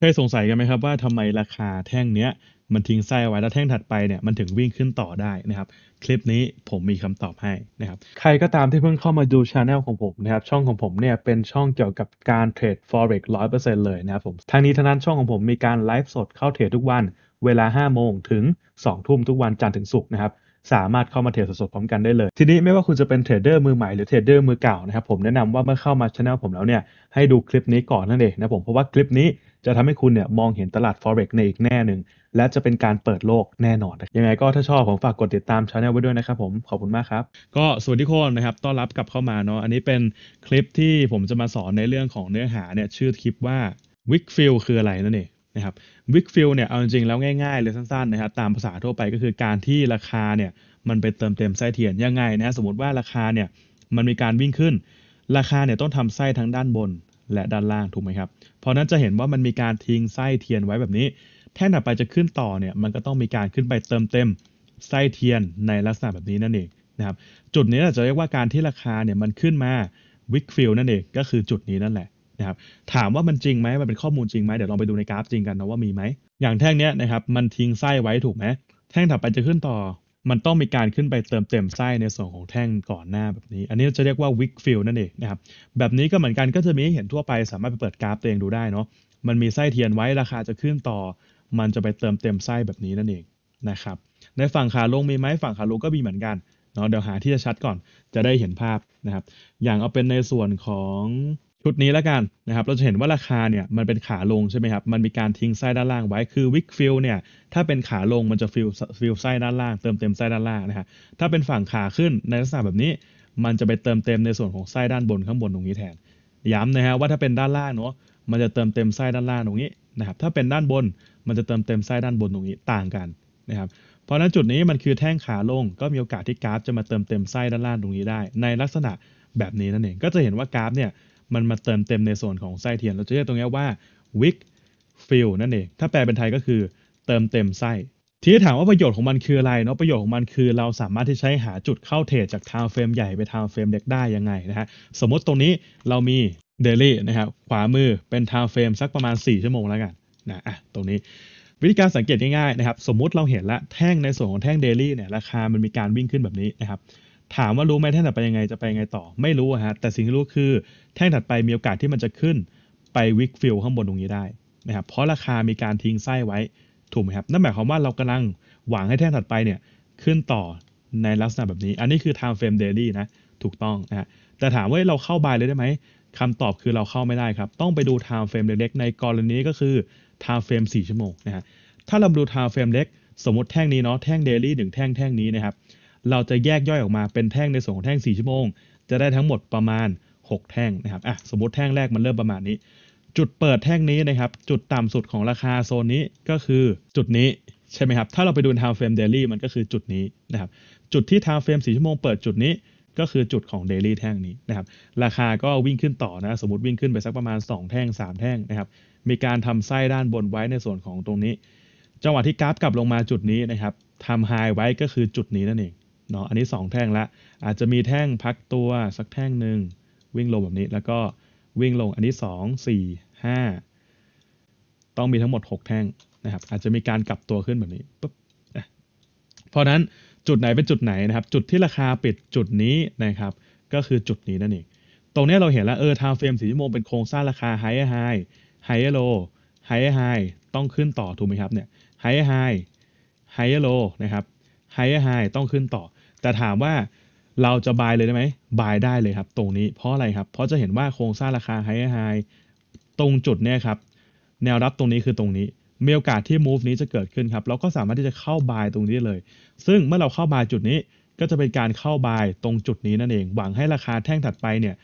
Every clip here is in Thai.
เคยสงสัยกันไหมครับว่าทำไมราคาแท่งเนี้ยมันทิ้งไส้ไว้แล้วแท่งถัดไปเนี่ยมันถึงวิ่งขึ้นต่อได้นะครับ คลิปนี้ผมมีคำตอบให้นะครับ ใครก็ตามที่เพิ่งเข้ามาดูช anel ของผมนะครับ ช่องของผมเนี่ยเป็นช่องเกี่ยวกับการเทรด forex 100%เลยนะครับผมทางนี้ทางนั้นช่องของผมมีการไลฟ์สดเข้าเทรดทุกวัน เวลา 5 โมงถึง2ทุ่มทุกวันจันทร์ถึงศุกร์นะครับสามารถเข้ามาเทรดสดๆพร้อมกันได้เลย ทีนี้ไม่ว่าคุณจะเป็นเทรดเดอร์มือใหม่หรือเทรดเดอร์มือเก่านะครับผมแนะนำว่าเมื่อเข้ามาช anel ผมแล้วเนี่ยให้ดูคลิปนี้ก่อนนั่นเองนะผมเพราะว่าคลิปนี้จะทำให้คุณเนี่ยมองเห็นตลาด forex ในอีกแน่หนึ่งและจะเป็นการเปิดโลกแน่นอน ยังไงก็ถ้าชอบผมฝากกดติดตามช anel ไว้ด้วยนะครับผม ขอบคุณมากครับ ก็สวัสดีคนนะครับ ต้อนรับกลับเข้ามาเนาะ อันนี้เป็นคลิปที่ผมจะมาสอนในเรื่องของเนื้อหาเนี่ยชื่อคลิปว่า wick f i l คืออะไรนั่นเองนะครับวิกฟิลเนี่ยเอาจริงๆ แล้วง่ายๆ เลยสั้นๆนะครับ ตามภาษาทั่วไปก็คือการที่ราคาเนี่ยมันไปเติมเต็มไส้เทียน ยังไงนะสมมติว่าราคาเนี่ยมันมีการวิ่งขึ้น ราคาเนี่ยต้องทำไส้ทั้งด้านบน และด้านล่างถูกไหมครับราะนั้นจะเห็นว่ามันมีการทิ้งไส้เทียนไว้แบบนี้ แท่นถัดไปจะขึ้นต่อเนี่ยมันก็ต้องมีการขึ้นไปเติมเต็มไส้เทียนในลักษณะแบบนี้นั่นเองนะครับจุดนี้เราจะเรียกว่าการที่ราคาเนี่ยมันขึ้นมาวิกฟิลนั่นเองก็คือจุดนี้นั่นแหละนะครับถามว่ามันจริงไหมมันเป็นข้อมูลจริงไหมเดี๋ยวลองไปดูในกราฟจริงกันนะว่ามีไหมอย่างแท่งเนี้ยนะครับมันทิ้งไส้ไว้ถูกไหมแท่งถัดไปจะขึ้นต่อมันต้องมีการขึ้นไปเติมเต็มไส้ในส่วนของแท่งก่อนหน้าแบบนี้ อันนี้จะเรียกว่าวิกฟิลนั่นเองนะครับ แบบนี้ก็เหมือนกัน ก็จะมีเห็นทั่วไป สามารถไปเปิดกราฟตัวเองดูได้เนาะ มันมีไส้เทียนไว้ ราคาจะขึ้นต่อ มันจะไปเติมเต็มไส้แบบนี้นั่นเองนะครับ ในฝั่งขาลงมีไหมฝั่งขาลงก็มีเหมือนกัน เนาะ เดี๋ยวหาที่จะชัดก่อน จะได้เห็นภาพนะครับ อย่างเอาเป็นในส่วนของุดนี้แล้วกันนะครับ เราจะเห็นว่าราคาเนี่ยมันเป็นขาลงใช่ไหมครับ มันมีการทิ้งไส้ด้านล่างไว้คือ วิกฟิลเนี่ยถ้าเป็นขาลงมันจะฟิลฟิลไส้ด้านล่างเติมเต็มไส้ด้านล่างนะับถ้าเป็นฝั่งขาขึ้นในลักษณะแบบนี้มันจะไปเติมเต็มในส่วนของไส้ด้านบนข้างบนตรงนี้แทน ย้ำนะฮะว่าถ้าเป็นด้านล่างเนาะมันจะเติมเต็มไส้ด้านล่างตรงนี้นะครับ ถ้าเป็นด้านบนมันจะเติมเต็มไส้ด้านบนตรงนี้ต่างกันนะครับ เพราะนั้นจุดนี้มันคือแท่งขาลงก็มีโอกาสที่กราฟจะมาเติมเต็มไส้ด้านล่างตรงนี้ได้ ในลักษณะแบบนี้นั่นเองก็จะเห็นว่ากราฟเนี่ยมันมาเติมเต็มในส่วนของไส้เทียน เราจะเรียกตรงนี้ว่า wick fill นั่นเอง ถ้าแปลเป็นไทยก็คือเติมเต็มไส้ ทีนี้ถามว่าประโยชน์ของมันคืออะไรเนาะ ประโยชน์ของมันคือเราสามารถที่ใช้หาจุดเข้าเทรดจากทาวเฟรมใหญ่ไปทาวเฟรมเล็กได้ยังไงนะฮะ สมมติตรงนี้เรามีเดลี่นะครับ ขวามือเป็นทาวเฟรมสักประมาณ 4 ชั่วโมงแล้วกันนะ อ่ะ ตรงนี้วิธีการสังเกตง่ายๆนะครับ สมมติเราเห็นละแท่งในส่วนของแท่งเดลี่เนี่ยราคา มันมีการวิ่งขึ้นแบบนี้นะครับถามว่ารู้ไหมแท่งถัดไปยังไงจะไปยังไงต่อไม่รู้ฮะแต่สิ่งที่รู้คือแท่งถัดไปมีโอกาสที่มันจะขึ้นไปวิกฟิลข้างบนตรงนี้ได้นะครับเพราะราคามีการทิ้งไส้ไว้ ถูกไหมครับนั่นหมายความว่าเรากำลัง หวังให้แท่งถัดไปเนี่ยขึ้นต่อในลักษณะแบบนี้ อันนี้คือ time frame daily นะ ถูกต้องนะฮะแต่ถามว่าเราเข้าบายเลยได้ไหมคำตอบคือเราเข้าไม่ได้ครับ ต้องไปดู time frame เล็กๆในกรณีก็คือ time frame 4ชั่วโมงนะฮะถ้าเราดู time frame เล็กสมมติแท่งนี้เนาะแท่ง daily งแท่งแท่งนี้นะครับเราจะแยกย่อยออกมาเป็นแท่งในส่วนของแท่ง 4 ชั่วโมง จะได้ทั้งหมดประมาณ 6 แท่งนะครับอ่ะสมมติแท่งแรกมันเริ่มประมาณนี้ จุดเปิดแท่งนี้นะครับ จุดต่ำสุดของราคาโซนนี้ก็คือจุดนี้ใช่ไหมครับ ถ้าเราไปดู time frame daily มันก็คือจุดนี้นะครับ จุดที่ time frame 4ชั่วโมงเปิดจุดนี้ก็คือจุดของ daily แท่งนี้นะครับ ราคาก็วิ่งขึ้นต่อนะ สมมติวิ่งขึ้นไปสักประมาณ 2 แท่ง 3 แท่งนะครับ มีการทำไส้ด้านบนไว้ในส่วนของตรงนี้ จังหวะที่กราฟกลับลงมาจุดนี้นะครับทำไฮไว้ก็คือจุดนี้นั่นเองเนาะ อันนี้ 2แท่งละ อาจจะมีแท่งพักตัวสักแท่งหนึ่งวิ่งลงแบบนี้ แล้วก็วิ่งลง อันนี้ 2 4 5 ต้องมีทั้งหมด 6 แท่งนะครับ อาจจะมีการกลับตัวขึ้นแบบนี้ปุ๊บเพราะนั้น จุดไหนเป็นจุดไหนนะครับ จุดที่ราคาปิดจุดนี้นะครับ ก็คือจุดนี้นั่นเอง ตรงนี้เราเห็นแล้วเออทาวเฟรมสีชั่วโมงเป็นโครงสร้างราคาไฮไฮไฮโลไฮไฮต้องขึ้นต่อถูกไหมครับเนี่ยไฮไฮไฮโลนะครับไฮไฮต้องขึ้นต่อแต่ถามว่าเราจะบายเลยได้ไหม บายได้เลยครับ ตรงนี้ เพราะอะไรครับ เพราะจะเห็นว่าโครงสร้างราคาไฮไฮตรงจุดเนี่ยครับแนวรับตรงนี้คือตรงนี้มีโอกาสที่ move นี้จะเกิดขึ้นครับเราก็สามารถที่จะเข้าบายตรงนี้เลย ซึ่งเมื่อเราเข้าบายจุดนี้ ก็จะเป็นการเข้าบายตรงจุดนี้นั่นเอง หวังให้ราคาแท่งถัดไปเนี่ย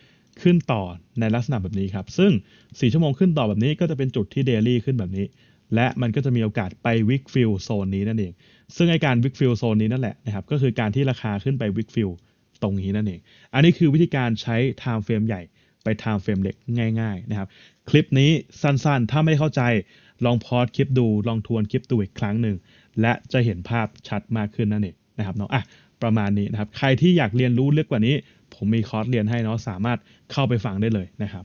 ขึ้นต่อในลักษณะแบบนี้ครับ ซึ่ง4ชั่วโมงขึ้นต่อแบบนี้ก็จะเป็นจุดที่เดลี่ขึ้นแบบนี้และมันก็จะมีโอกาสไปวิกฟิล โซนนี้นั่นเอง ซึ่งไอการวิกฟิลโซนนี้นั่นแหละนะครับก็คือการที่ราคาขึ้นไปวิกฟิลตรงนี้นั่นเอง อันนี้คือวิธีการใช้ไทม์เฟรมใหญ่ไปท i m e f r a เล็กง่ายๆ นะครับ คลิปนี้สั้น ๆ ถ้าไม่เข้าใจลองพอดคลิปดูลองทวนคลิปดวอีกครั้งหนึ่งและจะเห็นภาพชัดมากขึ้นนั่นเองนะครับเนาะอ่ะประมาณนี้นะครับ ใครที่อยากเรียนรู้เลึกกว่านี้ ผมมีคอร์สเรียนให้เนาะสามารถเข้าไปฟังได้เลยนะครับ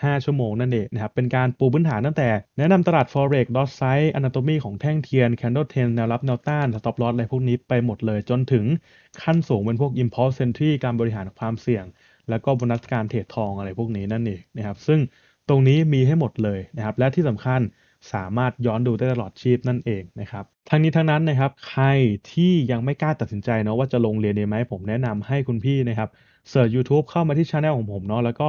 15 ชั่วโมงนั่นเองนะครับ เป็นการปูพื้นฐานตั้งแต่ แนะนำตลาด forex ดอ t size a น a t o m y ของแท่งเทียน candle t r e n แนวรับ แนวต้านสต็อปลอสอะไรพวกนี้ไปหมดเลย จนถึงขั้นสูงเป็นพวก impulse entry การบริหารความเสี่ยง แล้วก็บนัสการเทรดทองอะไรพวกนี้นั่นเองนะครับ ซึ่งตรงนี้มีให้หมดเลยนะครับ และที่สำคัญสามารถย้อนดูได้ตลอดชีพนั่นเองนะครับ ทั้งนี้ทั้งนั้นนะครับ ใครที่ยังไม่กล้าตัดสินใจเนาะว่าจะลงเรียนดีไหมผมแนะนำให้คุณพี่นะครับเสิร์ช YouTube เข้ามาที่ช anel ของผมเนาะแล้วก็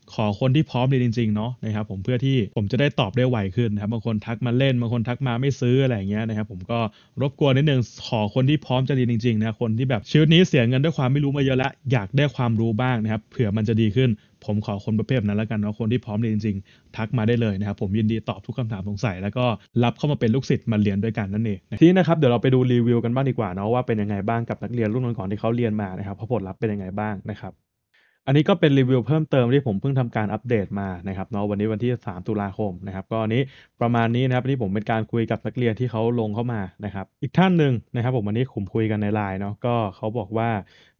ขอคนที่พร้อมเลยจริง ๆเนาะนะครับผมเพื่อที่ผมจะได้ตอบได้ไวขึ้นนะครับบางคนทักมาเล่นบางคนทักมาไม่ซื้ออะไรอย่างเงี้ยนะครับผมก็รบกวนนิดนึงขอคนที่พร้อมจะเรียนจริงๆนะคนที่แบบชีวิตนี้เสียเงินด้วยความไม่รู้มาเยอะละอยากได้ความรู้บ้างนะครับเผื่อมันจะดีขึ้น ผมขอคนประเภทนั้นแล้วกันเนาะคนที่พร้อมเรียนจริง ๆ ทักมาได้เลยนะครับ ผมยินดีตอบทุกคำถามสงสัยแล้วก็รับเข้ามาเป็นลูกศิษย์มาเรียนด้วยกันนั่นเองทีนี้นะครับเดี๋ยวเราไปดูรีวิวกันบ้างดีกว่าเนาะว่าเป็นยังไงบ้างกับนักเรียนรุ่นก่อนที่เขาเรียนมานะครับผลลัพธ์เป็นยังไงบ้างนะครับอันนี้ก็เป็นรีวิวเพิ่มเติมที่ผมเพิ่งทำการอัปเดตมานะครับเนาะวันนี้วันที่ 3 ตุลาคมนะครับก็อันนี้ประมาณนี้นะครับนี่ผมเป็นการคุยกับนักเรียนที่เขาลงเข้ามานะครับ อีกท่านหนึ่งนะครับผมวันนี้ผมคุยกันในไลน์เนาะก็เขาบอกว่า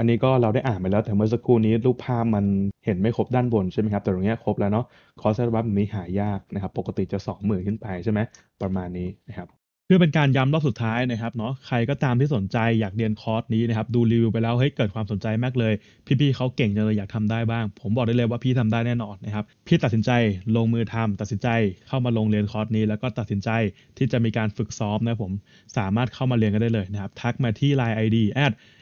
อันนี้ก็เราได้อ่านไปแล้ว แต่เมื่อสักครู่นี้ รูปภาพมันเห็นไม่ครบด้านบน ใช่ไหมครับแต่ตรงนี้ครบแล้วเนาะคอสเซอร์บัฟนี้หายากนะครับปกติจะ2มื่นขึ้นไปใช่ไหมประมาณนี้นะครับเพื่อเป็นการย้ำรอบสุดท้ายนะครับเนาะใครก็ตามที่สนใจอยากเรียนคอร์สนี้นะครับดูรีวิวไปแล้วเฮ้ยเกิดความสนใจมากเลย พี่ๆเขาเก่งจังเลยอยากทำได้บ้าง ผมบอกได้เลยว่าพี่ทำได้แน่นอนนะครับพี่ตัดสินใจลงมือทำตัดสินใจเข้ามาลงเรียนคอร์สนี้ แล้วก็ตัดสินใจที่จะมีการฝึกซ้อมนะผมสามารถเข้ามาเรียนกันได้เลยนะครับทักมาที่ไ i n ด ID